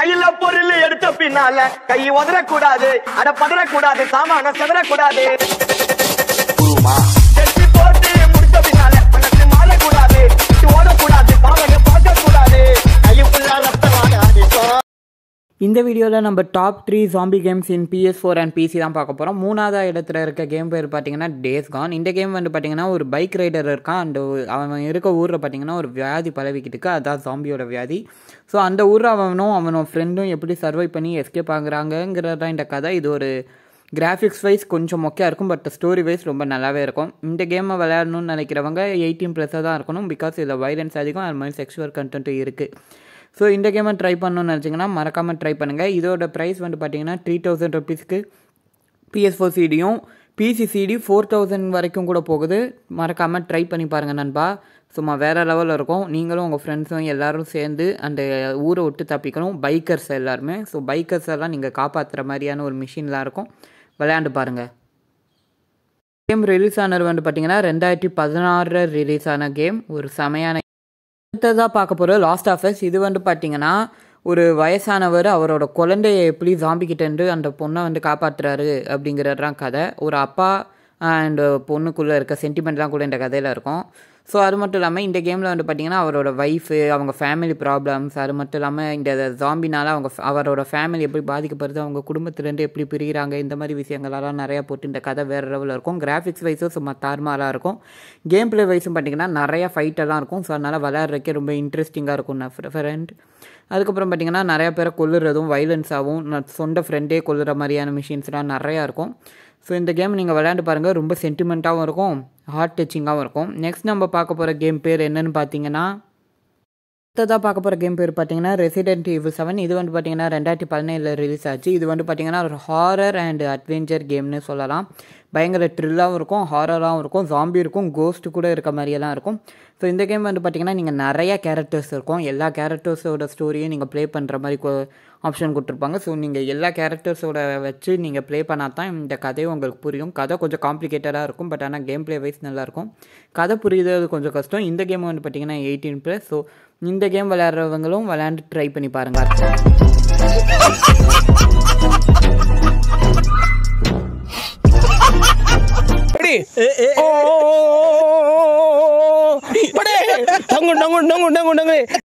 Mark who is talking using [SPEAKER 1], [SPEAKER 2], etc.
[SPEAKER 1] கையில பொருள் எடுத்த பின்னால கை உதறக்கூடாது அட கூடாது சாமான செதற கூடாது இந்த வீடியோவில் நம்ம top three zombie games in PS four and PC தான் பார்க்க போகிறோம் மூணாவது இடத்துல இருக்க கேம் பேர் பார்த்தீங்கன்னா டேஸ் கான் இந்த கேம் வந்து பார்த்தீங்கன்னா ஒரு பைக் ரைடர் இருக்கான் அண்டு அவன் இருக்க ஊரில் பார்த்தீங்கன்னா ஒரு வியாதி பரவிக்கிட்டு இருக்கு அதுதான் ஜாம்பியோட வியாதி ஸோ அந்த ஊரில் அவனும் அவனோட ஃப்ரெண்டும் எப்படி சர்வை பண்ணி எஸ்கேப் ஆகுறாங்கங்கிறது இந்த கதை இது ஒரு கிராஃபிக்ஸ் வைஸ் கொஞ்சம் ஒக்கே இருக்கும் பட் ஸ்டோரி வைஸ் ரொம்ப நல்லாவே இருக்கும் இந்த கேமை விளையாடணும்னு நினைக்கிறவங்க எயிட்டீன் ப்ளஸ்ஸாக தான் இருக்கணும் பிகாஸ் இதில் வைலன்ஸ் அதிகம் அது மாதிரி செக்ஷுவல் கண்டென்ட் இருக்குது ஸோ இந்த கேமை ட்ரை பண்ணணும்னு நினச்சிங்கன்னா மறக்காமல் ட்ரை பண்ணுங்கள் இதோட ப்ரைஸ் வந்து பார்த்தீங்கன்னா த்ரீ தௌசண்ட் ருபீஸ்க்கு பிஎஸ் ஃபோர் சிடியும் சிடி ஃபோர் தௌசண்ட் வரைக்கும் கூட போகுது மறக்காமல் ட்ரை பண்ணி பாருங்கள் நண்பா சும்மா வேறு லெவலில் இருக்கும் நீங்களும் உங்கள் ஃப்ரெண்ட்ஸும் எல்லோரும் சேர்ந்து அந்த ஊரை விட்டு தப்பிக்கணும் பைக்கர்ஸ் எல்லாருமே ஸோ பைக்கர்ஸ் எல்லாம் நீங்கள் காப்பாற்றுற மாதிரியான ஒரு மிஷின்லாம் இருக்கும் விளையாண்டு பாருங்கள் கேம் ரிலீஸ் ஆனது வந்து பார்த்தீங்கன்னா ரெண்டாயிரத்தி பதினாறு ரிலீஸ் ஆன கேம் ஒரு சமையான அடுத்ததாக பார்க்க போகிற லாஸ்ட் ஆஃபர்ஸ் இது வந்து பார்த்தீங்கன்னா ஒரு வயசானவர் அவரோட குழந்தைய எப்படி ஜாம்பிக்கிட்டேருந்து அந்த பொண்ணை வந்து காப்பாற்றுறாரு அப்படிங்கிறதான் கதை ஒரு அப்பா அண்டு uh, பொண்ணுக்குள்ளே இருக்க சென்டிமெண்ட்லாம் கூட இந்த கதையில் இருக்கும் ஸோ அது மட்டும் இல்லாமல் இந்த கேமில் வந்து பார்த்திங்கன்னா அவரோட ஒய்ஃபு அவங்க ஃபேமிலி ப்ராப்ளம்ஸ் அது மட்டும் இல்லாமல் இந்த ஜாம்பினால் அவங்க அவரோட ஃபேமிலி எப்படி பாதிக்கப்படுது அவங்க குடும்பத்துலேருந்து எப்படி பிரிகிறாங்க இந்த மாதிரி விஷயங்களெல்லாம் நிறையா போட்டு இந்த கதை வேறு லெவலில் இருக்கும் கிராஃபிக்ஸ் வைஸும் சும்மா தார்மாராக இருக்கும் கேம் பிளே வைஸும் பார்த்திங்கன்னா நிறையா ஃபைட்டெல்லாம் இருக்கும் ஸோ அதனால் விளையாடுறக்கே ரொம்ப இன்ட்ரெஸ்டிங்காக இருக்கும் நான் ஃப்ரெண்ட் அதுக்கப்புறம் பார்த்திங்கன்னா நிறையா பேரை கொல்லுறதும் வைலன்ஸாகவும் சொந்த ஃப்ரெண்டே கொல்லுற மாதிரியான மிஷின்ஸ்லாம் நிறையா இருக்கும் ஸோ இந்த கேம் நீங்கள் விளையாண்டு பாருங்கள் ரொம்ப சென்டிமெண்ட்டாகவும் இருக்கும் ஹார்ட் டச்சிங்காகவும் இருக்கும் நெக்ஸ்ட் நம்ம பார்க்க போகிற கேம் பேர் என்னென்னு பார்த்தீங்கன்னா அடுத்ததாக பார்க்க போகிற கேம் பேர் பார்த்தீங்கன்னா ரெசிடென்ட் ஈவில் செவன் இது வந்து பார்த்தீங்கன்னா ரெண்டாயிரத்தி பதினேழில் ரிலீஸ் ஆச்சு இது வந்து பார்த்தீங்கன்னா ஒரு ஹாரர் அண்ட் அட்வென்ச்சர் கேம்னு சொல்லலாம் பயங்கர த்ரில்லாகவும் இருக்கும் ஹாரராகவும் இருக்கும் ஜாம்பி இருக்கும் கோஸ்ட் கூட இருக்க மாதிரியெல்லாம் இருக்கும் ஸோ இந்த கேம் வந்து பார்த்திங்கன்னா நீங்கள் நிறையா கேரக்டர்ஸ் இருக்கும் எல்லா கேரக்டர்ஸோட ஸ்டோரியும் நீங்கள் ப்ளே பண்ணுற மாதிரி ஆப்ஷன் கொடுத்துருப்பாங்க ஸோ நீங்கள் எல்லா கேரக்டர்ஸோட வச்சு நீங்கள் ப்ளே பண்ணால் தான் இந்த கதையை உங்களுக்கு புரியும் கதை கொஞ்சம் காம்ப்ளிகேட்டடாக இருக்கும் பட் ஆனால் கேம் ப்ளே வைஸ் நல்லாயிருக்கும் கதை புரியுது கொஞ்சம் கஷ்டம் இந்த கேம் வந்து பார்த்திங்கன்னா எயிட்டீன் ப்ளஸ் ஸோ இந்த கேம் விளையாடுறவங்களும் விளையாண்டு ட்ரை பண்ணி பாருங்கள் படே டங்கு டங்கு டங்கு டங்கு டங்கு